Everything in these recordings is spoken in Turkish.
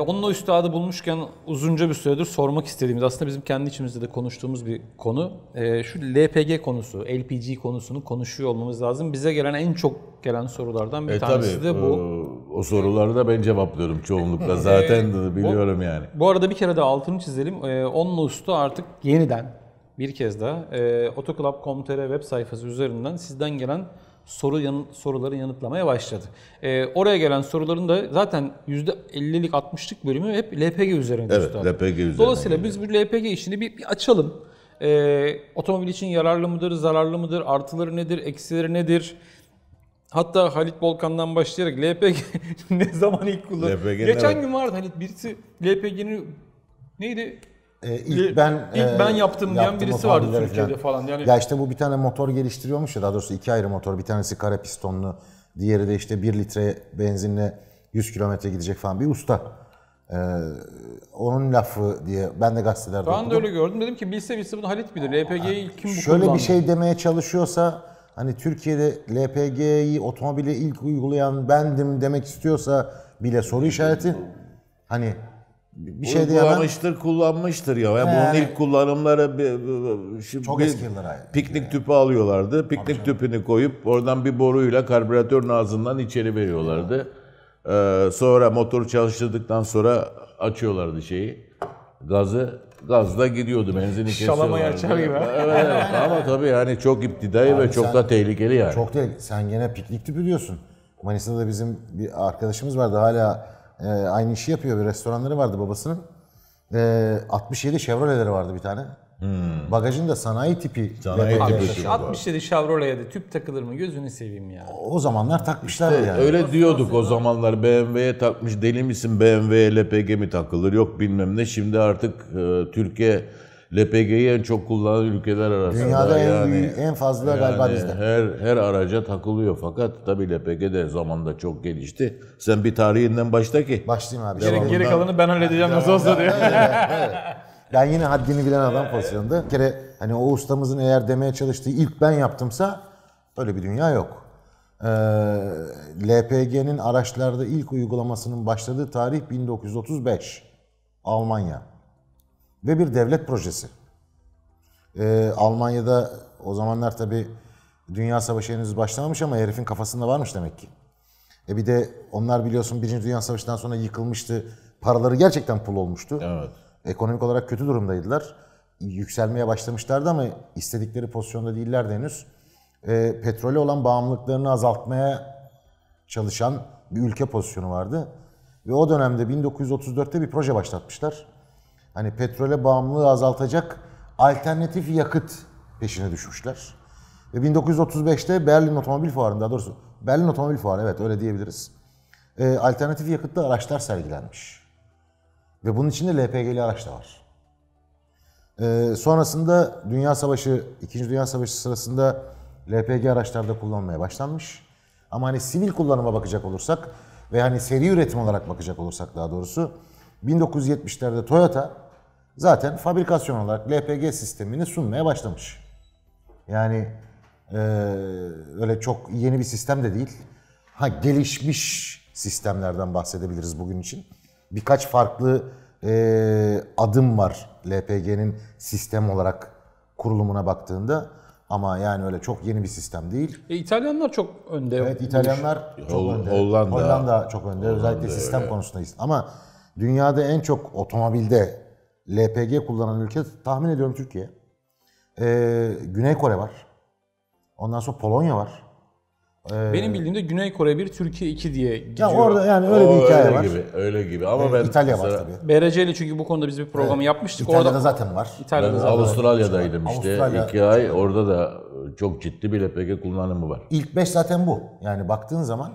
e, onun o üstadı bulmuşken uzunca bir süredir sormak istediğimiz, aslında bizim kendi içimizde de konuştuğumuz bir konu. E, şu LPG konusu, LPG konusunu konuşuyor olmamız lazım. Bize gelen en çok gelen sorulardan bir e, tanesi tabii, de bu. O, e, o soruları da ben cevaplıyorum çoğunlukla. Zaten e, biliyorum yani. Bu arada bir kere de altını çizelim. E, ee, onunla usta artık yeniden bir kez daha e, Otoclub.com.tr web sayfası üzerinden sizden gelen soru yanı, soruları yanıtlamaya başladı. E, oraya gelen soruların da zaten %50'lik 60'lık bölümü hep LPG üzerinde. Evet, üstadım. LPG üzerinde. Dolayısıyla biz bu LPG işini bir, bir açalım. E, otomobil için yararlı mıdır, zararlı mıdır, artıları nedir, eksileri nedir? Hatta Halit Volkan'dan başlayarak LPG ne zaman ilk kullanıldı? Geçen gün vardı Halit birisi LPG'nin neydi? e, ilk ben ilk e, ben yaptım diyen birisi vardı Türkiye'de falan. falan. Yani Ya işte bu bir tane motor geliştiriyormuş ya daha doğrusu iki ayrı motor. Bir tanesi kare pistonlu, diğeri de işte 1 litre benzinle 100 kilometre gidecek falan bir usta. Ee, onun lafı diye ben de gazetelerde ben okudum. de öyle gördüm. Dedim ki bilse bilse bunu Halit bilir. LPG'yi ilk kim bu Şöyle kullandı? bir şey demeye çalışıyorsa hani Türkiye'de LPG'yi otomobile ilk uygulayan bendim demek istiyorsa bile soru işareti. Hani bir şey Uygulamıştır, kullanmıştır ya. Yani He. bunun ilk kullanımları bir, şimdi Çok bir eski yıllar Piknik yani. tüpü alıyorlardı. Piknik Abi tüpünü koyup oradan bir boruyla karbüratör ağzından içeri veriyorlardı. Ee, sonra motor çalıştırdıktan sonra açıyorlardı şeyi. Gazı gazla gidiyordu benzini kesiyorlardı. Şalamayı açar gibi. Evet, ama tabii yani çok iptidai Abi ve çok da tehlikeli yani. Çok tehlikeli. Sen gene piknik tüpü diyorsun. Manisa'da bizim bir arkadaşımız vardı hala e, aynı işi yapıyor. Bir restoranları vardı babasının. E, ee, 67 Chevrolet'leri vardı bir tane. Hmm. Bagajın da sanayi tipi. Sanayi tipi. 67 Chevrolet'e de tüp takılır mı? Gözünü seveyim ya. O zamanlar takmışlar işte yani. Öyle diyorduk o zamanlar BMW'ye takmış deli misin BMW'ye LPG mi takılır yok bilmem ne. Şimdi artık e, Türkiye LPG'yi en çok kullanan ülkeler arasında. Dünyada yani, en, büyük, en fazla yani galiba bizde. Her, her araca takılıyor fakat tabii LPG de zamanda çok gelişti. Sen bir tarihinden başla ki. Başlayayım abi. Geri, geri kalanı ben halledeceğim nasıl olsa diyor. Ben yine haddini bilen adam pozisyonda. Bir kere hani o ustamızın eğer demeye çalıştığı ilk ben yaptımsa öyle bir dünya yok. Ee, LPG'nin araçlarda ilk uygulamasının başladığı tarih 1935. Almanya ve bir devlet projesi. Ee, Almanya'da o zamanlar tabi Dünya Savaşı henüz başlamamış ama herifin kafasında varmış demek ki. E bir de onlar biliyorsun Birinci Dünya Savaşı'ndan sonra yıkılmıştı. Paraları gerçekten pul olmuştu. Evet. Ekonomik olarak kötü durumdaydılar. Yükselmeye başlamışlardı ama istedikleri pozisyonda değillerdi henüz. E, petrole olan bağımlılıklarını azaltmaya çalışan bir ülke pozisyonu vardı. Ve o dönemde 1934'te bir proje başlatmışlar. Hani petrole bağımlılığı azaltacak alternatif yakıt peşine düşmüşler. Ve 1935'te Berlin Otomobil Fuarı'nda, daha doğrusu Berlin Otomobil Fuarı evet öyle diyebiliriz. E, alternatif yakıtlı araçlar sergilenmiş. Ve bunun içinde LPG'li araç da var. E, sonrasında Dünya Savaşı, İkinci Dünya Savaşı sırasında LPG araçlarda kullanmaya başlanmış. Ama hani sivil kullanıma bakacak olursak ve hani seri üretim olarak bakacak olursak daha doğrusu 1970'lerde Toyota zaten fabrikasyon olarak LPG sistemini sunmaya başlamış. Yani e, öyle çok yeni bir sistem de değil. Ha gelişmiş sistemlerden bahsedebiliriz bugün için. Birkaç farklı e, adım var LPG'nin sistem olarak kurulumuna baktığında. Ama yani öyle çok yeni bir sistem değil. E, İtalyanlar çok önde. Evet İtalyanlar çok önde. Hollanda, Hollanda çok önde. Hollanda Özellikle sistem öyle. konusundayız. Ama Dünyada en çok otomobilde LPG kullanan ülke tahmin ediyorum Türkiye. Ee, Güney Kore var. Ondan sonra Polonya var. Ee, Benim bildiğimde Güney Kore 1, Türkiye 2 diye gidiyor. Ya orada yani öyle bir hikaye öyle var. Gibi, öyle gibi ama ee, ben İtalya var tabii. BRC ile çünkü bu konuda biz bir programı yapmıştık. İtalya'da Orada zaten var. İtalya'da Ben zaten. Avustralya'daydım işte. Avustralya- İki ay orada da çok ciddi bir LPG kullanımı var. İlk 5 zaten bu. Yani baktığın zaman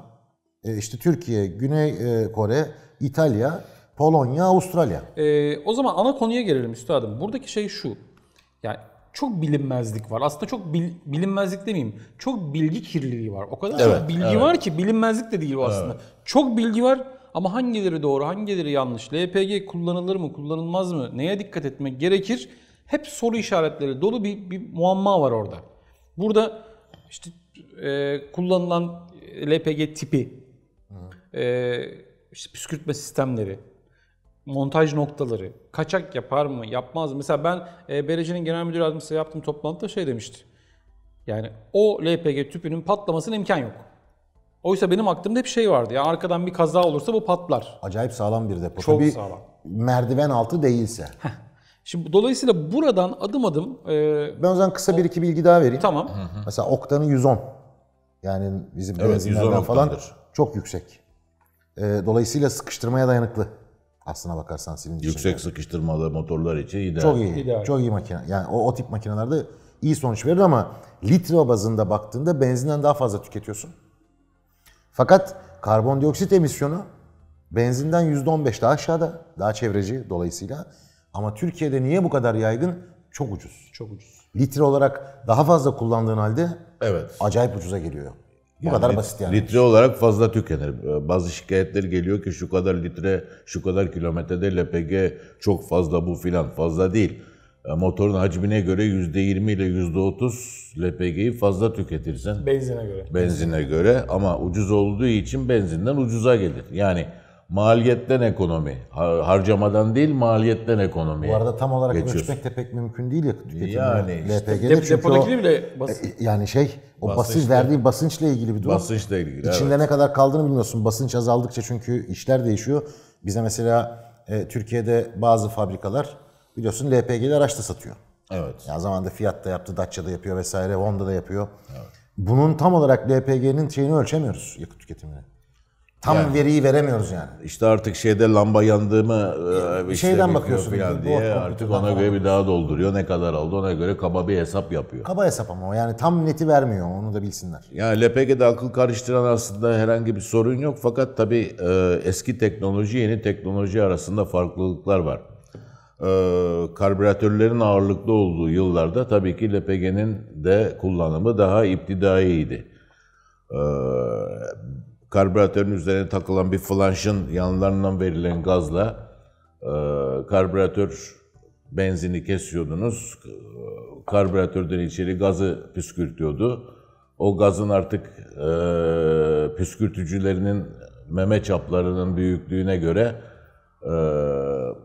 e, işte Türkiye, Güney e, Kore, İtalya, Polonya, Avustralya. Ee, o zaman ana konuya gelelim üstadım. Buradaki şey şu. Yani çok bilinmezlik var. Aslında çok bil, bilinmezlik demeyeyim. Çok bilgi kirliliği var. O kadar evet, çok bilgi evet. var ki bilinmezlik de değil o aslında. Evet. Çok bilgi var ama hangileri doğru, hangileri yanlış? LPG kullanılır mı, kullanılmaz mı? Neye dikkat etmek gerekir? Hep soru işaretleri dolu bir, bir muamma var orada. Burada işte e, kullanılan LPG tipi, e, işte püskürtme sistemleri, montaj noktaları kaçak yapar mı yapmaz mı? Mesela ben e, BRC'nin genel müdür yardımcısı yaptığım toplantıda şey demişti. Yani o LPG tüpünün patlamasının imkan yok. Oysa benim aklımda hep şey vardı. Ya yani arkadan bir kaza olursa bu patlar. Acayip sağlam bir depo. Çok Tabii sağlam. Merdiven altı değilse. Şimdi dolayısıyla buradan adım adım... E, ben o zaman kısa o, bir iki bilgi daha vereyim. Tamam. Hı hı. Mesela oktanı 110. Yani bizim evet, benzinlerden falan oktandır. çok yüksek. E, dolayısıyla sıkıştırmaya dayanıklı. Aslına bakarsan senin Yüksek sıkıştırmalı motorlar için ideal. Çok iyi. İdeal. Çok iyi makine. Yani o, o tip makinelerde iyi sonuç verir ama litre bazında baktığında benzinden daha fazla tüketiyorsun. Fakat karbondioksit emisyonu benzinden %15 daha aşağıda. Daha çevreci dolayısıyla. Ama Türkiye'de niye bu kadar yaygın? Çok ucuz. Çok ucuz. Litre olarak daha fazla kullandığın halde evet. acayip ucuza geliyor. Bu yani basit yani. Litre olarak fazla tükenir. Ee, bazı şikayetler geliyor ki şu kadar litre, şu kadar kilometrede LPG çok fazla bu filan. Fazla değil. Ee, motorun hacmine göre %20 ile %30 LPG'yi fazla tüketirsen. Benzine göre. Benzine göre ama ucuz olduğu için benzinden ucuza gelir. Yani maliyetten ekonomi. harcamadan değil maliyetten ekonomi. Bu arada tam olarak ölçmek de pek mümkün değil ya tüketimde. Yani işte LPG'de dep- çünkü o, bile basın. E, yani şey o basın Basınçla- verdiği basınçla ilgili bir durum. Basınçla ilgili. İçinde evet. ne kadar kaldığını bilmiyorsun. Basınç azaldıkça çünkü işler değişiyor. Bize mesela e, Türkiye'de bazı fabrikalar biliyorsun LPG'li araç da satıyor. Evet. Ya zamanında Fiat da yaptı, Dacia da yapıyor vesaire, Honda da yapıyor. Bunun tam olarak LPG'nin şeyini ölçemiyoruz yakıt tüketimini. Tam yani. veriyi veremiyoruz yani. İşte artık şeyde lamba yandı mı e, işte şeyden bakıyorsun falan diye artık ona göre bir daha dolduruyor. Ne kadar aldı ona göre kaba bir hesap yapıyor. Kaba hesap ama yani tam neti vermiyor onu da bilsinler. Yani LPG'de akıl karıştıran aslında herhangi bir sorun yok. Fakat tabii e, eski teknoloji yeni teknoloji arasında farklılıklar var. E, karbüratörlerin ağırlıklı olduğu yıllarda tabii ki LPG'nin de kullanımı daha iptidaiydi. Eee karbüratörün üzerine takılan bir flanşın yanlarından verilen gazla e, karbüratör benzini kesiyordunuz. Karbüratörden içeri gazı püskürtüyordu. O gazın artık e, püskürtücülerinin meme çaplarının büyüklüğüne göre e,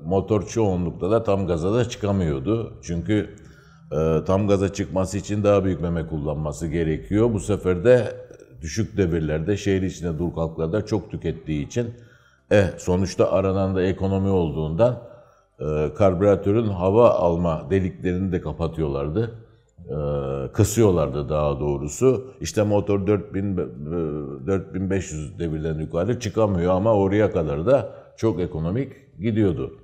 motor çoğunlukla da tam gaza da çıkamıyordu. Çünkü e, tam gaza çıkması için daha büyük meme kullanması gerekiyor. Bu sefer de düşük devirlerde, şehir içinde dur kalklarda çok tükettiği için eh, sonuçta aranan da ekonomi olduğundan e, karbüratörün hava alma deliklerini de kapatıyorlardı. E, kısıyorlardı daha doğrusu. İşte motor 4000 4500 eh, devirden yukarı çıkamıyor ama oraya kadar da çok ekonomik gidiyordu.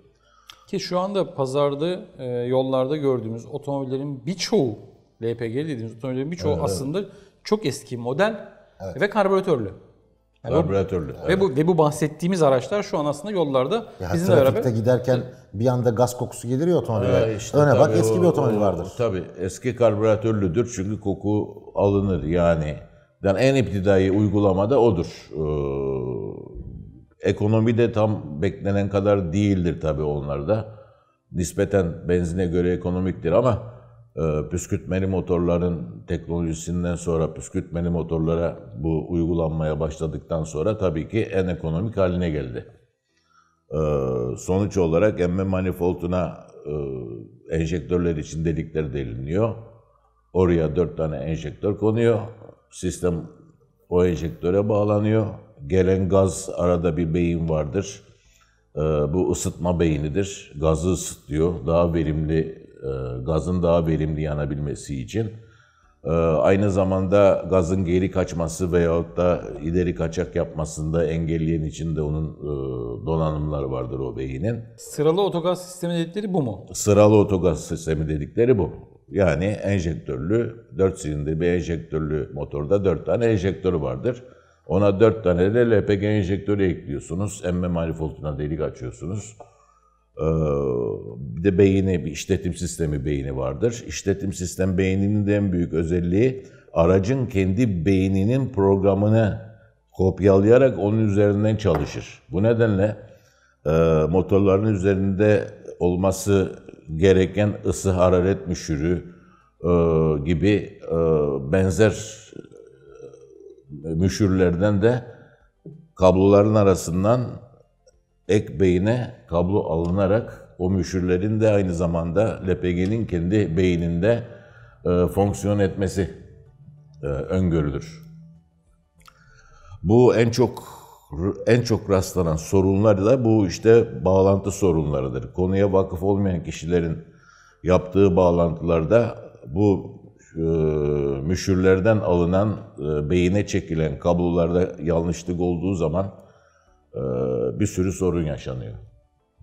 Ki şu anda pazarda, e, yollarda gördüğümüz otomobillerin birçoğu LPG dediğimiz otomobillerin birçoğu evet. aslında çok eski model Evet. Ve karbüratörlü. Yani Karbüratörlü. Ve evet. bu ve bu bahsettiğimiz araçlar şu an aslında yollarda ya bizimle trafikte beraber. giderken bir anda gaz kokusu gelir ya otomobile. işte Öne bak o, eski bir otomobil vardır. Tabii eski karbüratörlüdür çünkü koku alınır yani. Yani en iptidai uygulamada odur. Ee, ekonomi de tam beklenen kadar değildir tabii onlarda. Nispeten benzine göre ekonomiktir ama ee, püskürtmeli motorların teknolojisinden sonra püskürtmeli motorlara bu uygulanmaya başladıktan sonra tabii ki en ekonomik haline geldi. Ee, sonuç olarak emme manifolduna e, enjektörler için delikler deliniyor. Oraya dört tane enjektör konuyor. Sistem o enjektöre bağlanıyor. Gelen gaz arada bir beyin vardır. Ee, bu ısıtma beynidir. Gazı ısıtıyor. Daha verimli e, gazın daha verimli yanabilmesi için. E, aynı zamanda gazın geri kaçması veyahut da ileri kaçak yapmasında engelleyen için de onun e, donanımlar vardır o beyinin. Sıralı otogaz sistemi dedikleri bu mu? Sıralı otogaz sistemi dedikleri bu. Yani enjektörlü, 4 silindir bir enjektörlü motorda 4 tane enjektör vardır. Ona 4 tane de LPG enjektörü ekliyorsunuz. Emme manifolduna delik açıyorsunuz. Ee, bir de beyni, bir işletim sistemi beyni vardır. İşletim sistem beyninin en büyük özelliği aracın kendi beyninin programını kopyalayarak onun üzerinden çalışır. Bu nedenle e, motorların üzerinde olması gereken ısı, hararet müşürü e, gibi e, benzer müşürlerden de kabloların arasından ek beyine kablo alınarak o müşürlerin de aynı zamanda LPG'nin kendi beyninde e, fonksiyon etmesi e, öngörülür. Bu en çok en çok rastlanan sorunlar da bu işte bağlantı sorunlarıdır. Konuya vakıf olmayan kişilerin yaptığı bağlantılarda bu e, müşürlerden alınan e, beyine çekilen kablolarda yanlışlık olduğu zaman ee, bir sürü sorun yaşanıyor.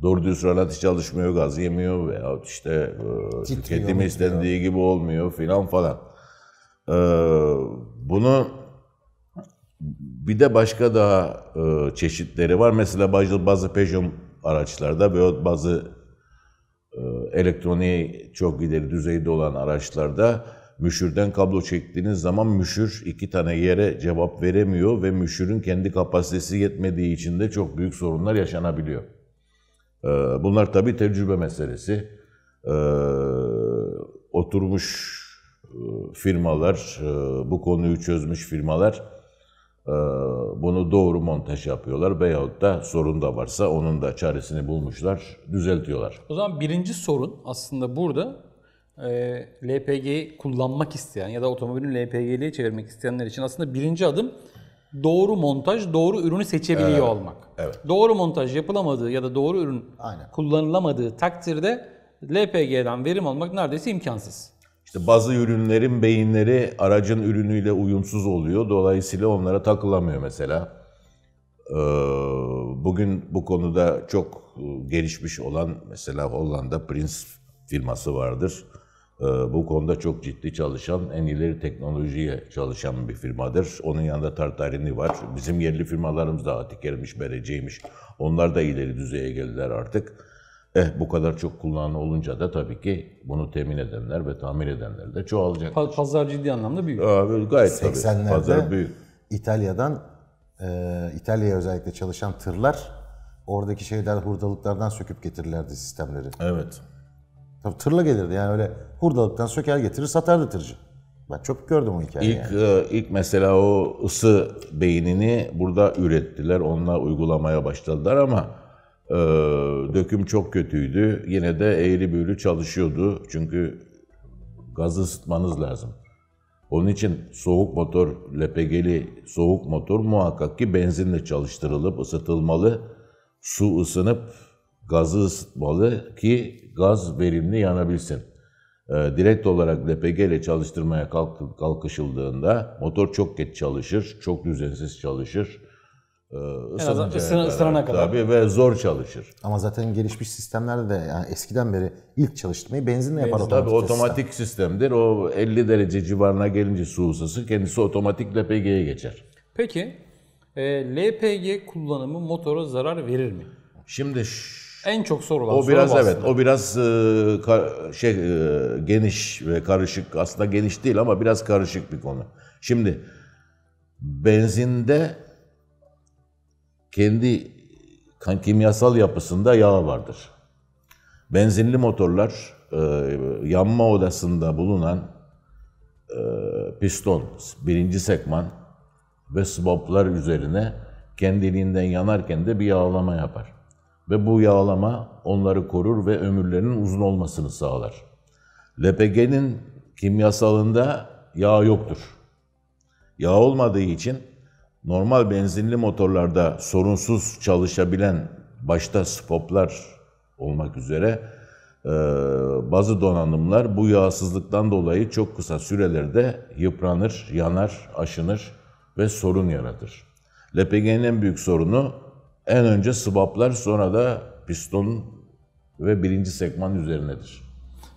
Doğru düz relatif çalışmıyor, gaz yemiyor veya işte e, Titriyor, tüketim istendiği gibi olmuyor filan falan. Ee, bunu bir de başka daha e, çeşitleri var. Mesela bazı, bazı Peugeot araçlarda veyahut bazı e, elektroniği çok ileri düzeyde olan araçlarda müşürden kablo çektiğiniz zaman müşür iki tane yere cevap veremiyor ve müşürün kendi kapasitesi yetmediği için de çok büyük sorunlar yaşanabiliyor. Ee, bunlar tabii tecrübe meselesi. Ee, oturmuş e, firmalar, e, bu konuyu çözmüş firmalar e, bunu doğru montaj yapıyorlar veyahut da sorun da varsa onun da çaresini bulmuşlar, düzeltiyorlar. O zaman birinci sorun aslında burada ee, LPG kullanmak isteyen ya da otomobilin LPG'liye çevirmek isteyenler için aslında birinci adım doğru montaj, doğru ürünü seçebiliyor evet. olmak. Evet. Doğru montaj yapılamadığı ya da doğru ürün Aynen. kullanılamadığı takdirde LPG'den verim almak neredeyse imkansız. İşte bazı ürünlerin beyinleri aracın ürünüyle uyumsuz oluyor. Dolayısıyla onlara takılamıyor mesela. Ee, bugün bu konuda çok e, gelişmiş olan mesela Hollanda Prince firması vardır. Ee, bu konuda çok ciddi çalışan, en ileri teknolojiye çalışan bir firmadır. Onun yanında Tartarini var. Bizim yerli firmalarımız da Atiker'miş, Berece'ymiş. Onlar da ileri düzeye geldiler artık. Eh bu kadar çok kullanan olunca da tabii ki bunu temin edenler ve tamir edenler de çoğalacak. Pazar ciddi anlamda büyük. Aa, gayet 80'lerde tabii. Pazar büyük. İtalya'dan, e, İtalya'ya özellikle çalışan tırlar oradaki şeyler hurdalıklardan söküp getirirlerdi sistemleri. Evet. Tabii tırla gelirdi yani öyle hurdalıktan söker getirir satardı tırcı. Ben çok gördüm o hikayeyi. İlk, yani. E, ilk mesela o ısı beynini burada ürettiler. Onunla uygulamaya başladılar ama e, döküm çok kötüydü. Yine de eğri büğrü çalışıyordu. Çünkü gazı ısıtmanız lazım. Onun için soğuk motor, LPG'li soğuk motor muhakkak ki benzinle çalıştırılıp ısıtılmalı. Su ısınıp gazı ısıtmalı ki gaz verimli yanabilsin. Ee, direkt olarak LPG ile çalıştırmaya kalkışıldığında motor çok geç çalışır, çok düzensiz çalışır. E, en azından ısına, kadar. Tabii ve zor çalışır. Ama zaten gelişmiş sistemlerde de yani eskiden beri ilk çalıştırmayı benzinle yapar Benzin, otomatik Tabii otomatik sistem. sistemdir. O 50 derece civarına gelince su ısısı kendisi otomatik LPG'ye geçer. Peki e, LPG kullanımı motora zarar verir mi? Şimdi en çok sorulan o biraz soru evet o biraz e, kar, şey e, geniş ve karışık aslında geniş değil ama biraz karışık bir konu. Şimdi benzinde kendi kimyasal yapısında yağ vardır. Benzinli motorlar e, yanma odasında bulunan e, piston, birinci sekman ve swaplar üzerine kendiliğinden yanarken de bir yağlama yapar ve bu yağlama onları korur ve ömürlerinin uzun olmasını sağlar. LPG'nin kimyasalında yağ yoktur. Yağ olmadığı için normal benzinli motorlarda sorunsuz çalışabilen başta spoplar olmak üzere e, bazı donanımlar bu yağsızlıktan dolayı çok kısa sürelerde yıpranır, yanar, aşınır ve sorun yaratır. LPG'nin en büyük sorunu en önce sıvaplar, sonra da piston ve birinci sekman üzerinedir.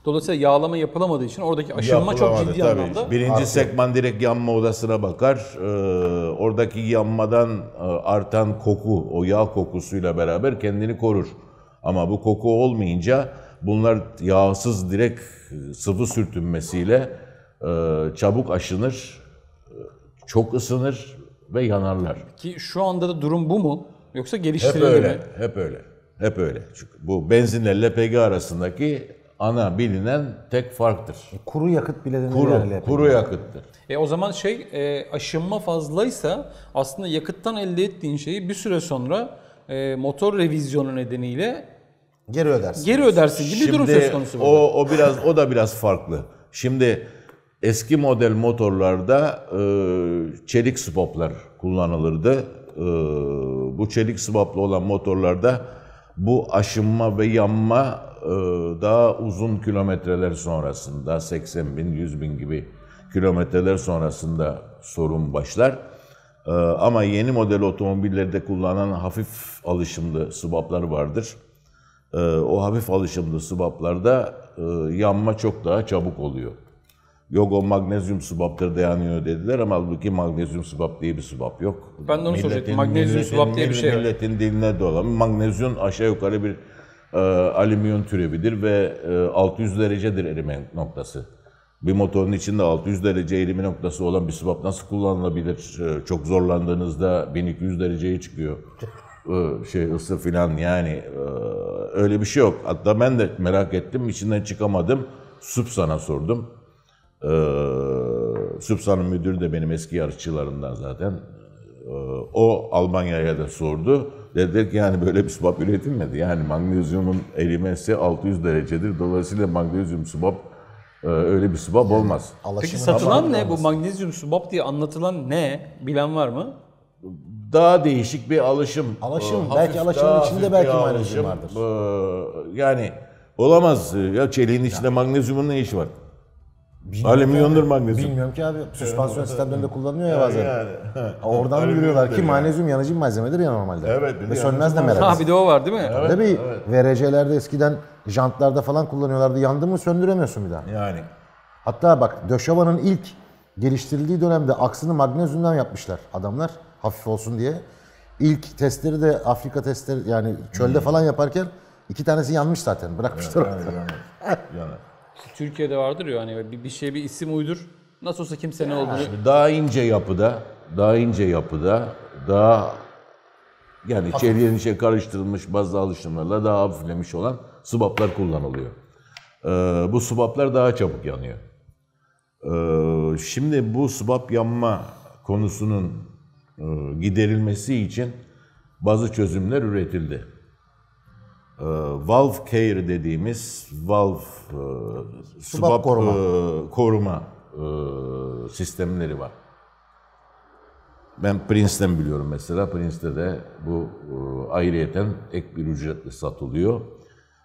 Dolayısıyla yağlama yapılamadığı için oradaki aşınma çok ciddi tabii. anlamda. Birinci artıyor. sekman direkt yanma odasına bakar. Ee, oradaki yanmadan e, artan koku, o yağ kokusuyla beraber kendini korur. Ama bu koku olmayınca bunlar yağsız direkt e, sıvı sürtünmesiyle e, çabuk aşınır, e, çok ısınır ve yanarlar. Ki şu anda da durum bu mu? Yoksa geliştirildi hep öyle, mi? Hep öyle. Hep öyle. Çünkü bu benzinle LPG arasındaki ana bilinen tek farktır. E, kuru yakıt bile denir kuru, yani kuru yakıttır. E o zaman şey e, aşınma fazlaysa aslında yakıttan elde ettiğin şeyi bir süre sonra e, motor revizyonu nedeniyle geri ödersin. Geri ödersin gibi Şimdi, durum söz konusu burada. O o biraz o da biraz farklı. Şimdi eski model motorlarda e, çelik spoplar kullanılırdı e, bu çelik swaplı olan motorlarda bu aşınma ve yanma e, daha uzun kilometreler sonrasında 80 bin 100 bin gibi kilometreler sonrasında sorun başlar. E, ama yeni model otomobillerde kullanılan hafif alışımlı swaplar vardır. o hafif alışımlı swaplarda yanma çok daha çabuk oluyor. Yok o magnezyum subaptır dayanıyor dediler ama halbuki magnezyum subap diye bir subap yok. Ben de onu milletin, soracaktım. Magnezyum milletin, subap diye bir şey yok. Milletin diline dolan. Magnezyum aşağı yukarı bir e, alüminyum türevidir ve e, 600 derecedir erime noktası. Bir motorun içinde 600 derece erime noktası olan bir subap nasıl kullanılabilir? E, çok zorlandığınızda 1200 dereceye çıkıyor. E, şey ısı filan yani e, öyle bir şey yok. Hatta ben de merak ettim içinden çıkamadım. Sup sana sordum. Ee, Sübsan'ın müdürü de benim eski yarışçılarımdan zaten. Ee, o Almanya'ya da sordu. Dediler ki yani böyle bir swap üretilmedi. Yani magnezyumun erimesi 600 derecedir. Dolayısıyla magnezyum swap e, öyle bir swap olmaz. Peki satılan ne? Bu magnezyum swap diye anlatılan ne? Bilen var mı? Daha değişik bir alışım. Alaşım. Ee, belki alışımın içinde belki magnezyum vardır. Ee, yani olamaz. Ya çeliğin içinde yani. magnezyumun ne işi var? Bilmiyorum alüminyumdur abi. magnezyum. Bilmiyorum ki abi. Süspansiyon evet, sistemlerinde kullanılıyor ya bazen. Yani. Oradan biliyorlar ki magnezyum yanıcı bir malzemedir ya normalde. Evet. Ve sönmez de merak. Ha bir de o var değil mi? Evet, Tabii evet. VRC'lerde eskiden jantlarda falan kullanıyorlardı. Yandı mı söndüremiyorsun bir daha. Yani. Hatta bak Döşeva'nın ilk geliştirildiği dönemde aksını magnezyumdan yapmışlar adamlar hafif olsun diye. İlk testleri de Afrika testleri yani çölde hmm. falan yaparken iki tanesi yanmış zaten bırakmışlar. Yani. evet, evet. İşte Türkiye'de vardır ya hani bir, bir şey bir isim uydur. Nasıl olsa kimse ne olduğunu... Şimdi daha ince yapıda, daha ince yapıda, daha yani çevrenin içe karıştırılmış bazı alışımlarla daha hafiflemiş olan subaplar kullanılıyor. Ee, bu subaplar daha çabuk yanıyor. Ee, şimdi bu subap yanma konusunun e, giderilmesi için bazı çözümler üretildi e, valve care dediğimiz valve e, swap e, koruma, e, koruma e, sistemleri var. Ben Prince'ten biliyorum mesela. Prince'te de bu e, ayrıyeten ek bir ücretle satılıyor.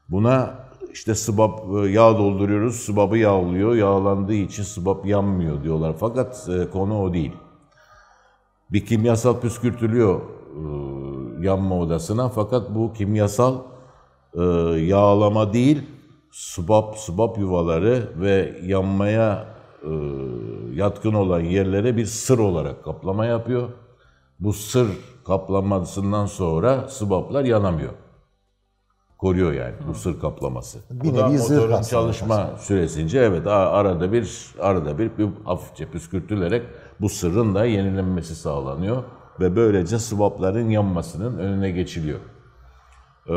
Buna işte sıbap e, yağ dolduruyoruz, sıbabı yağlıyor. Yağlandığı için sıbap yanmıyor diyorlar. Fakat e, konu o değil. Bir kimyasal püskürtülüyor e, yanma odasına fakat bu kimyasal e, yağlama değil, subap, subap yuvaları ve yanmaya e, yatkın olan yerlere bir sır olarak kaplama yapıyor. Bu sır kaplamasından sonra subaplar yanamıyor. Koruyor yani bu sır kaplaması. Bir Bu da nevi zırh motorun aslında. çalışma süresince evet a- arada bir arada bir, bir hafifçe püskürtülerek bu sırın da yenilenmesi sağlanıyor ve böylece subapların yanmasının önüne geçiliyor. Ee,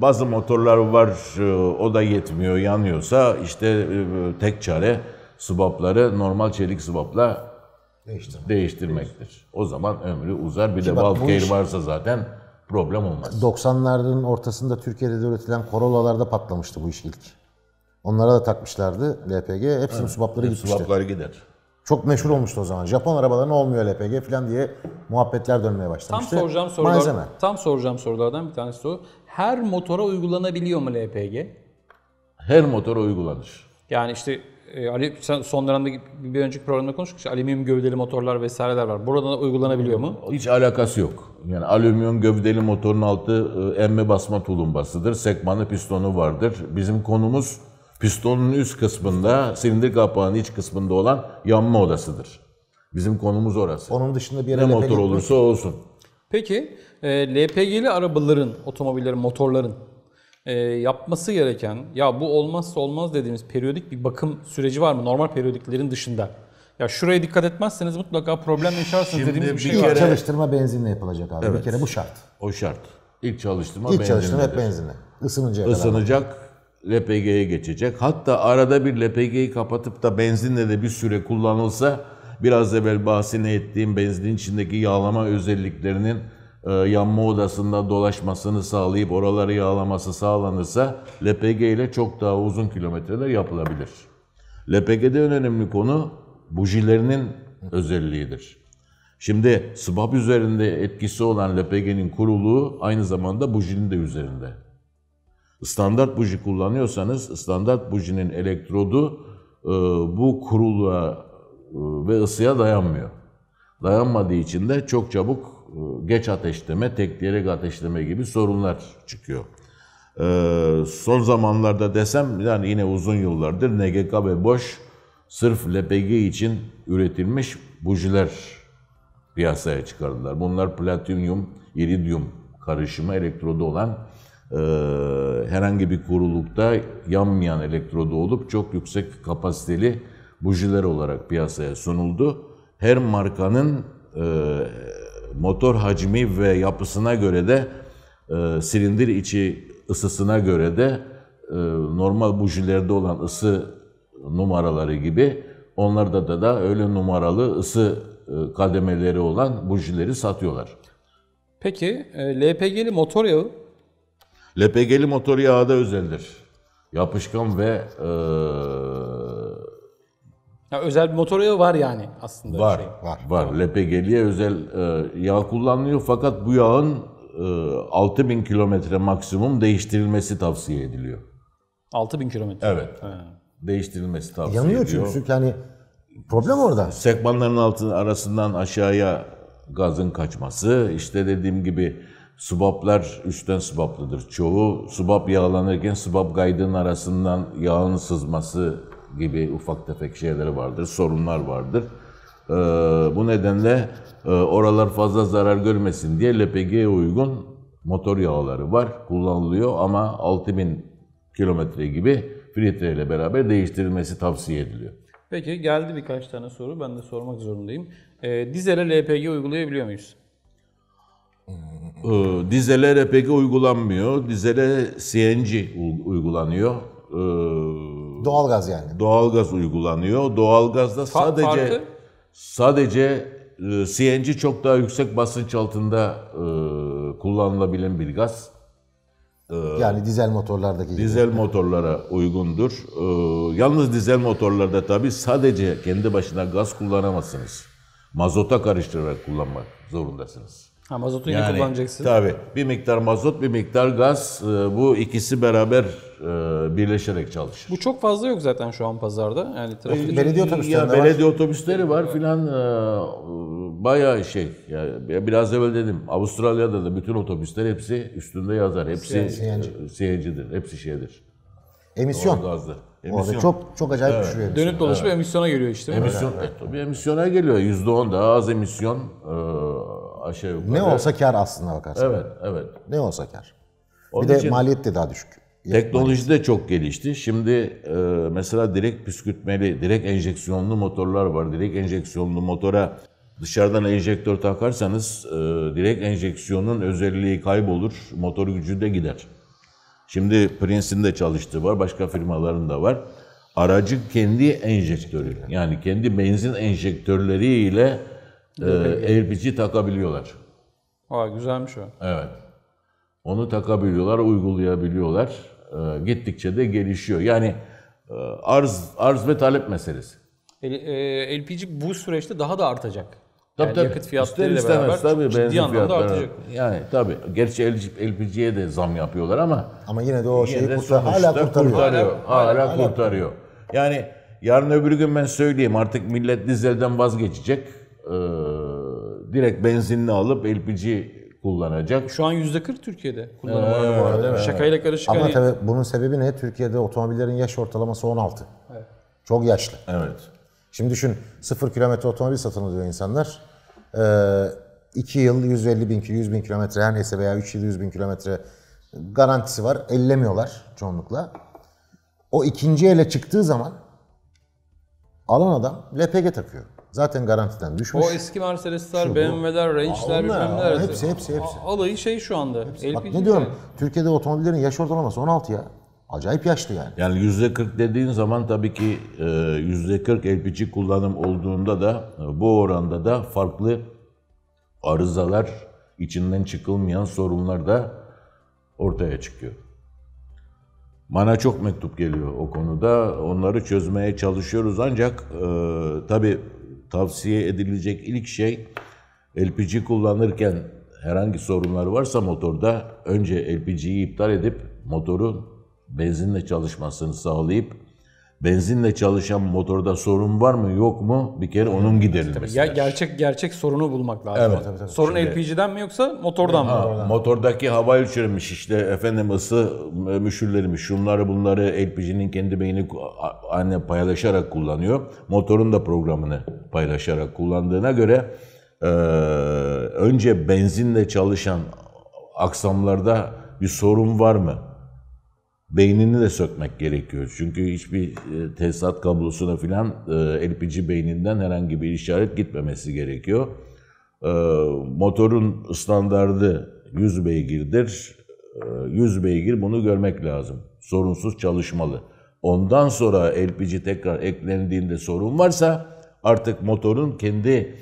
bazı motorlar var e, o da yetmiyor yanıyorsa işte e, tek çare subapları normal çelik subapla Değiştirmek. değiştirmektir. O zaman ömrü uzar. Bir Ki de Valkyrie varsa zaten problem olmaz. 90'ların ortasında Türkiye'de de üretilen Corolla'larda patlamıştı bu iş ilk. Onlara da takmışlardı LPG. Hepsinin evet, subapları gitmişti. Subapları gider. Çok meşhur olmuştu o zaman. Japon arabalarına olmuyor LPG falan diye muhabbetler dönmeye başlamıştı. Tam soracağım sorular, Malzeme. Tam soracağım sorulardan bir tanesi o. Her motora uygulanabiliyor mu LPG? Her motora uygulanır. Yani işte e, Ali sen son dönemde bir önceki programda konuştuk. İşte alüminyum gövdeli motorlar vesaireler var. Burada da uygulanabiliyor mu? Hiç alakası yok. Yani alüminyum gövdeli motorun altı e, emme basma tulumbasıdır. Sekmanlı pistonu vardır. Bizim konumuz Pistonun üst kısmında, silindir kapağının iç kısmında olan yanma odasıdır. Bizim konumuz orası. Onun dışında bir yere Ne motor gitmek. olursa olsun. Peki e, LPG'li arabaların, otomobillerin, motorların e, yapması gereken ya bu olmazsa olmaz dediğimiz periyodik bir bakım süreci var mı normal periyodiklerin dışında? Ya şuraya dikkat etmezseniz mutlaka problem yaşarsınız dediğimiz bir bir şey var. kere- Çalıştırma benzinle yapılacak abi. Bir kere bu şart. O şart. İlk çalıştırma İlk benzinlidir. çalıştırma hep benzinle. Isınacak. kadar. Isınacak, LPG'ye geçecek. Hatta arada bir LPG'yi kapatıp da benzinle de bir süre kullanılsa biraz evvel bahsini ettiğim benzinin içindeki yağlama özelliklerinin e, yanma odasında dolaşmasını sağlayıp oraları yağlaması sağlanırsa LPG ile çok daha uzun kilometreler yapılabilir. LPG'de en önemli konu bujilerinin özelliğidir. Şimdi SBAB üzerinde etkisi olan LPG'nin kuruluğu aynı zamanda bujinin de üzerinde standart buji kullanıyorsanız standart bujinin elektrodu e, bu kuruluğa e, ve ısıya dayanmıyor. Dayanmadığı için de çok çabuk e, geç ateşleme, tek tekleyerek ateşleme gibi sorunlar çıkıyor. E, son zamanlarda desem yani yine uzun yıllardır NGK ve Bosch sırf LPG için üretilmiş bujiler piyasaya çıkardılar. Bunlar platinyum, iridyum karışımı elektrodu olan ee, herhangi bir kurulukta yanmayan elektrodu olup çok yüksek kapasiteli bujiler olarak piyasaya sunuldu. Her markanın e, motor hacmi ve yapısına göre de e, silindir içi ısısına göre de e, normal bujilerde olan ısı numaraları gibi onlarda da da öyle numaralı ısı kademeleri olan bujileri satıyorlar. Peki LPG'li motor yağı LPG'li motor yağda özeldir. Yapışkan ve e, ya özel bir motor yağı var yani aslında. Var, şey. var. Var. LPG'liye özel e, yağ kullanılıyor fakat bu yağın e, 6000 kilometre maksimum değiştirilmesi tavsiye ediliyor. 6000 kilometre? Evet. He. Değiştirilmesi tavsiye Yanıyor e, ediyor. Yanıyor çünkü yani problem orada. Sekmanların altın arasından aşağıya gazın kaçması, işte dediğim gibi Subaplar üstten subaplıdır. Çoğu subap yağlanırken subap gaydının arasından yağın sızması gibi ufak tefek şeyler vardır, sorunlar vardır. Ee, bu nedenle e, oralar fazla zarar görmesin diye LPG'ye uygun motor yağları var, kullanılıyor ama 6000 kilometre gibi filtre ile beraber değiştirilmesi tavsiye ediliyor. Peki geldi birkaç tane soru, ben de sormak zorundayım. E, dizele LPG uygulayabiliyor muyuz? Ee, dizele LPG uygulanmıyor. Dizele CNG uygulanıyor. Ee, doğalgaz yani. Doğalgaz uygulanıyor. Doğalgazda sadece farkı? sadece e, CNG çok daha yüksek basınç altında e, kullanılabilen bir gaz. Ee, yani dizel motorlardaki Dizel gibi. motorlara uygundur. Ee, yalnız dizel motorlarda tabii sadece kendi başına gaz kullanamazsınız. Mazota karıştırarak kullanmak zorundasınız. Ha, mazotu yani, yine kullanacaksın. Tabii. Bir miktar mazot, bir miktar gaz. E, bu ikisi beraber e, birleşerek çalışır. Bu çok fazla yok zaten şu an pazarda. Yani e, trafikte belediye otobüsleri ya, belediye var. otobüsleri var filan bayağı şey. Yani biraz evvel dedim Avustralya'da da bütün otobüsler hepsi üstünde yazar. Hepsi CNG'dir. Hepsi şeydir. Emisyon. Doğru gazdır. Emisyon. çok çok acayip evet. düşüyor. Dönüp dolaşıp evet. emisyona geliyor işte. Emisyon, evet. tabii emisyona geliyor. %10 daha az emisyon aşağı yukarı. Ne olsa kar aslında bakarsan. Evet, evet. Ne olsa kar. Onun bir de maliyet de daha düşük. Teknoloji de çok gelişti. Şimdi e, mesela direkt püskürtmeli, direkt enjeksiyonlu motorlar var. Direkt enjeksiyonlu motora dışarıdan enjektör takarsanız e, direkt enjeksiyonun özelliği kaybolur, motor gücü de gider. Şimdi Prince'in de çalıştığı var, başka firmaların da var. Aracı kendi enjektörü, yani kendi benzin enjektörleriyle e, ee, AirPods'i takabiliyorlar. Aa güzelmiş o. Evet. Onu takabiliyorlar, uygulayabiliyorlar. E, gittikçe de gelişiyor. Yani e, arz arz ve talep meselesi. El, e, LPG bu süreçte daha da artacak. Tabii, yani tabii. yakıt fiyatlarıyla İster beraber tabii, ciddi anlamda artacak. Yani tabii. Gerçi LPG'ye de zam yapıyorlar ama ama yine de o şeyi de kurtar, hala kurtarıyor. kurtarıyor. Hala, hala, hala kurtarıyor. Yani yarın öbür gün ben söyleyeyim artık millet dizelden vazgeçecek e, direkt benzinli alıp LPG kullanacak. Şu an yüzde %40 Türkiye'de kullanım ee, oranı var. Evet. Şakayla karışık. Ama hani... tabii bunun sebebi ne? Türkiye'de otomobillerin yaş ortalaması 16. Evet. Çok yaşlı. Evet. Şimdi düşün sıfır kilometre otomobil satın alıyor insanlar. Ee, 2 yıl 150 bin, 100 bin kilometre her neyse veya 3 yıl 100 bin kilometre garantisi var. Ellemiyorlar çoğunlukla. O ikinci ele çıktığı zaman alan adam LPG takıyor. Zaten garantiden düşmüş. O eski Mercedesler, Şu, BMW'ler, Range'ler bilmem Hepsi, hepsi, hepsi. Alayı şey şu anda. Hepsi. Bak ne diyorum, Türkiye'de otomobillerin yaş ortalaması 16 ya. Acayip yaşlı yani. Yani yüzde %40 dediğin zaman tabii ki e, yüzde %40 LPG kullanım olduğunda da e, bu oranda da farklı arızalar, içinden çıkılmayan sorunlar da ortaya çıkıyor. Bana çok mektup geliyor o konuda. Onları çözmeye çalışıyoruz ancak e, tabii tavsiye edilecek ilk şey LPG kullanırken herhangi sorunlar varsa motorda önce LPG'yi iptal edip motorun benzinle çalışmasını sağlayıp benzinle çalışan motorda sorun var mı yok mu bir kere onun giderilmesi. Ya gerçek gerçek sorunu bulmak lazım. Evet. Tabii, tabii. Sorun Şimdi, LPG'den mi yoksa motordan ha, mı? Motordaki hava ölçülmüş işte efendim ısı e, müşürlermiş şunları bunları LPG'nin kendi beyni anne paylaşarak kullanıyor. Motorun da programını paylaşarak kullandığına göre e, önce benzinle çalışan aksamlarda bir sorun var mı? beynini de sökmek gerekiyor. Çünkü hiçbir e, tesisat kablosuna filan e, LPG beyninden herhangi bir işaret gitmemesi gerekiyor. E, motorun standardı 100 beygirdir. 100 beygir bunu görmek lazım. Sorunsuz çalışmalı. Ondan sonra LPG tekrar eklendiğinde sorun varsa artık motorun kendi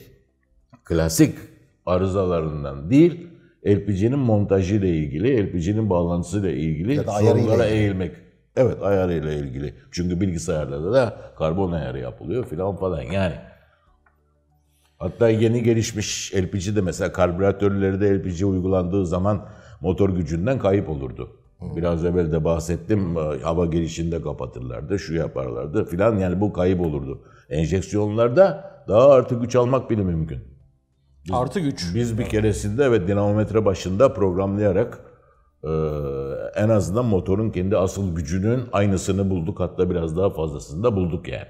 klasik arızalarından değil LPG'nin montajı ile ilgili, LPG'nin bağlantısı ile ilgili ya eğilmek. Evet ayarı ile ilgili. Çünkü bilgisayarlarda da karbon ayarı yapılıyor filan falan yani. Hatta yeni gelişmiş LPG de mesela karbüratörleri de LPG uygulandığı zaman motor gücünden kayıp olurdu. Hmm. Biraz evvel de bahsettim e, hava girişinde kapatırlardı, şu yaparlardı filan yani bu kayıp olurdu. Enjeksiyonlarda daha artı güç almak bile mümkün. Biz, Artı güç. Biz bir keresinde evet dinamometre başında programlayarak e, en azından motorun kendi asıl gücünün aynısını bulduk. Hatta biraz daha fazlasını da bulduk yani.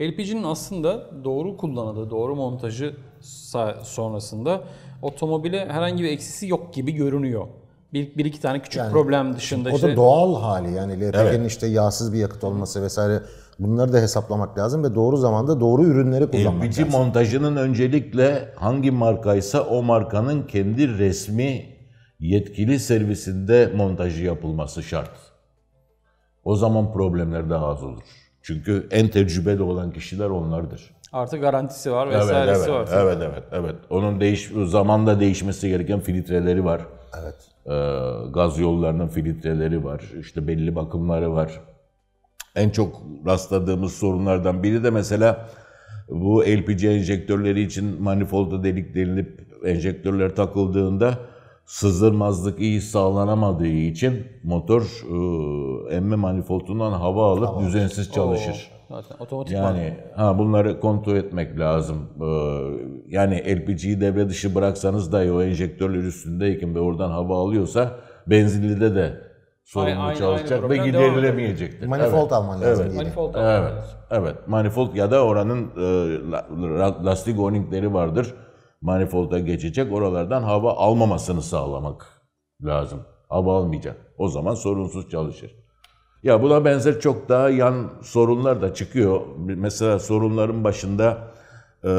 LPG'nin aslında doğru kullanıldığı, doğru montajı sonrasında otomobile herhangi bir eksisi yok gibi görünüyor. Bir, bir iki tane küçük yani, problem dışında. O işte... da doğal hali yani LPG'nin evet. işte yağsız bir yakıt olması vesaire Bunları da hesaplamak lazım ve doğru zamanda doğru ürünleri kullanmak LPG lazım. montajının öncelikle hangi markaysa o markanın kendi resmi yetkili servisinde montajı yapılması şart. O zaman problemler daha az olur. Çünkü en tecrübeli olan kişiler onlardır. Artı garantisi var vesairesi evet, evet, var. Evet, evet, evet. Onun değiş zamanda değişmesi gereken filtreleri var. Evet. Ee, gaz yollarının filtreleri var. İşte belli bakımları var en çok rastladığımız sorunlardan biri de mesela bu LPG enjektörleri için manifolda delik delinip enjektörler takıldığında sızdırmazlık iyi sağlanamadığı için motor e, emme manifoldundan hava alıp tamam. düzensiz çalışır. Oo. Zaten yani ha, bunları kontrol etmek lazım. Ee, yani LPG'yi devre dışı bıraksanız da o enjektörler üstündeyken ve oradan hava alıyorsa benzinli de de sorumlu aynı, çalışacak aynı ve giderilemeyecektir. Manifold evet. alman lazım. Evet. Manifold alman evet. lazım. Evet. Manifold ya da oranın e, lastik warningleri vardır. Manifold'a geçecek. Oralardan hava almamasını sağlamak lazım. Hava almayacak. O zaman sorunsuz çalışır. Ya buna benzer çok daha yan sorunlar da çıkıyor. Mesela sorunların başında e,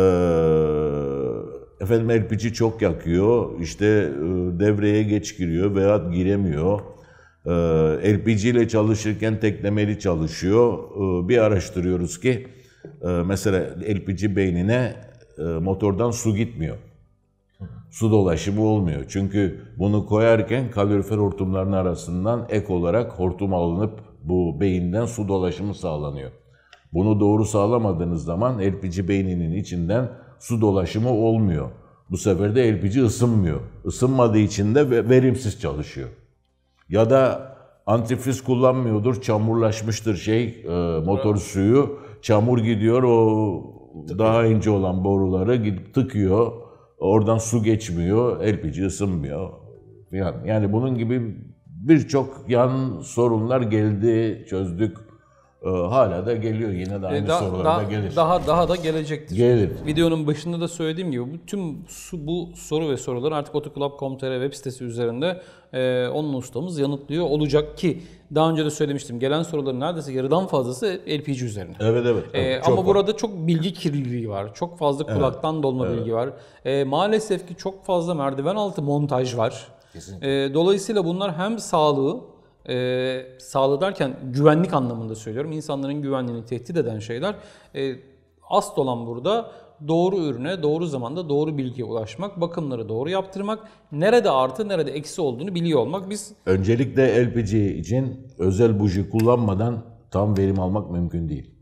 efendim LPG çok yakıyor, İşte e, devreye geç giriyor veya giremiyor LPG ee, ile çalışırken teklemeli çalışıyor. Ee, bir araştırıyoruz ki e, mesela LPG beynine e, motordan su gitmiyor. Su dolaşımı olmuyor. Çünkü bunu koyarken kalorifer hortumlarının arasından ek olarak hortum alınıp bu beyinden su dolaşımı sağlanıyor. Bunu doğru sağlamadığınız zaman LPG beyninin içinden su dolaşımı olmuyor. Bu sefer de LPG ısınmıyor. Isınmadığı için de verimsiz çalışıyor. Ya da antifriz kullanmıyordur, çamurlaşmıştır şey e, motor suyu. Çamur gidiyor o daha ince olan boruları gidip tıkıyor. Oradan su geçmiyor, elpici ısınmıyor. Yani, yani bunun gibi birçok yan sorunlar geldi, çözdük. Ee, hala da geliyor yine de e, aynı e, da, sorular da, da gelir. Daha daha da gelecektir. Gelir. Videonun başında da söylediğim gibi bütün su, bu soru ve sorular artık otoclub.com.tr web sitesi üzerinde e, onun ustamız yanıtlıyor olacak ki daha önce de söylemiştim gelen soruların neredeyse yarıdan fazlası LPG üzerine. Evet evet. E, evet e, ama var. burada çok bilgi kirliliği var. Çok fazla kulaktan evet, dolma evet. bilgi var. E, maalesef ki çok fazla merdiven altı montaj var. Kesinlikle. E, dolayısıyla bunlar hem sağlığı e, ee, sağla derken güvenlik anlamında söylüyorum. İnsanların güvenliğini tehdit eden şeyler. E, ee, asıl olan burada doğru ürüne, doğru zamanda doğru bilgiye ulaşmak, bakımları doğru yaptırmak, nerede artı, nerede eksi olduğunu biliyor olmak. Biz öncelikle LPG için özel buji kullanmadan tam verim almak mümkün değil.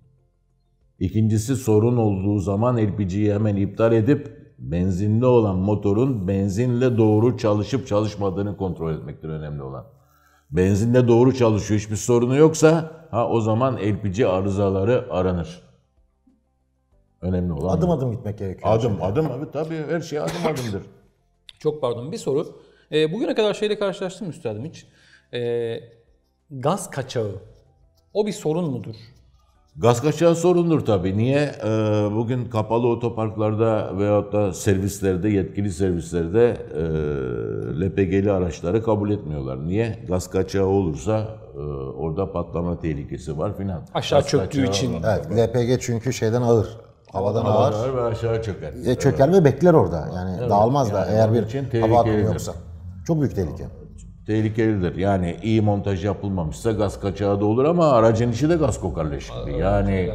İkincisi sorun olduğu zaman LPG'yi hemen iptal edip benzinli olan motorun benzinle doğru çalışıp çalışmadığını kontrol etmektir önemli olan benzinde doğru çalışıyor hiçbir sorunu yoksa ha o zaman LPG arızaları aranır. Önemli olan adım bu. adım gitmek gerekiyor. Adım şimdi. adım abi tabii her şey adım adımdır. Çok pardon bir soru. E, bugüne kadar şeyle karşılaştım üstadım hiç. E, gaz kaçağı o bir sorun mudur? Gaz kaçağı sorundur tabii. Niye? E, bugün kapalı otoparklarda veyahut da servislerde, yetkili servislerde e, LPG'li araçları kabul etmiyorlar. Niye? Gaz kaçağı olursa e, orada patlama tehlikesi var filan. Aşağı Gaz çöktüğü için. Evet, LPG çünkü şeyden ağır. Havadan ağır. ağır ve aşağı çöker. E, çöker evet. ve bekler orada. Yani evet. dağılmaz yani da eğer bir hava akımı yoksa. Çok büyük tehlike. Tehlikelidir. Yani iyi montaj yapılmamışsa gaz kaçağı da olur ama aracın içi de gaz kokarlaşır. Yani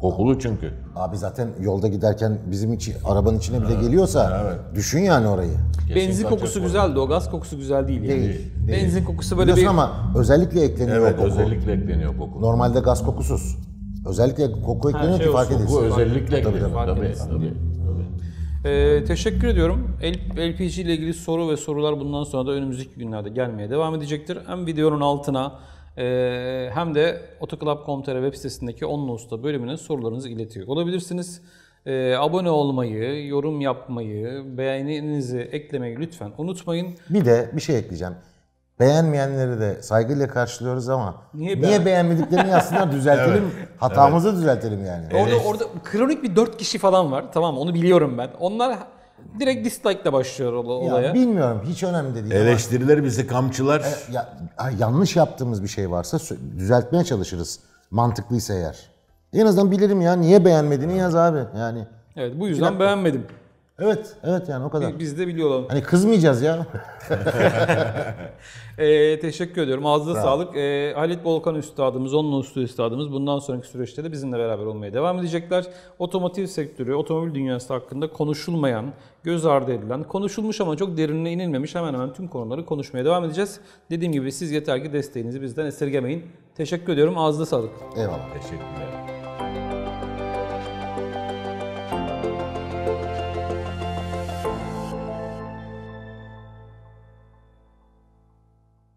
Kokulu çünkü. Abi zaten yolda giderken bizim içi, arabanın içine bile geliyorsa Evet. düşün yani orayı. Benzin kokusu güzeldi o gaz kokusu güzel değil. yani. Değil, değil. Benzin kokusu böyle Biliyorsun bir... ama özellikle ekleniyor Evet o koku. özellikle ekleniyor koku. Normalde gaz kokusuz. Özellikle koku ekleniyor şey ki fark edilsin. Bu özellikle ekleniyor. Tabii, Fark tabii, edilsin tabii, Ee, teşekkür ediyorum. LPG ile ilgili soru ve sorular bundan sonra da önümüzdeki günlerde gelmeye devam edecektir. Hem videonun altına ee, hem de otoclub.com.tr web sitesindeki 10 usta bölümüne sorularınızı iletiyor olabilirsiniz. Ee, abone olmayı, yorum yapmayı, beğeninizi eklemeyi lütfen unutmayın. Bir de bir şey ekleyeceğim. Beğenmeyenleri de saygıyla karşılıyoruz ama niye, niye beğen- beğenmediklerini yazsınlar düzeltelim. Evet. Hatamızı düzeltelim yani. Orada, orada kronik bir 4 kişi falan var. Tamam onu biliyorum ben. Onlar direkt dislike ile başlıyor ol- olaya. Ya, bilmiyorum hiç önemli değil. Eleştiriler bizi kamçılar. E, ya, yanlış yaptığımız bir şey varsa düzeltmeye çalışırız. Mantıklıysa eğer. En azından bilirim ya niye beğenmediğini yaz abi. Yani Evet bu yüzden beğenmedim. Evet, evet yani o kadar. Biz de biliyor Hani kızmayacağız ya. e, teşekkür ediyorum. Ağzına sağlık. E, Halit Volkan Üstadımız, onun üstü üstadımız bundan sonraki süreçte de bizimle beraber olmaya devam edecekler. Otomotiv sektörü, otomobil dünyası hakkında konuşulmayan, göz ardı edilen, konuşulmuş ama çok derinine inilmemiş hemen hemen tüm konuları konuşmaya devam edeceğiz. Dediğim gibi siz yeter ki desteğinizi bizden esirgemeyin. Teşekkür ediyorum. Ağzına sağlık. Eyvallah. Teşekkürler.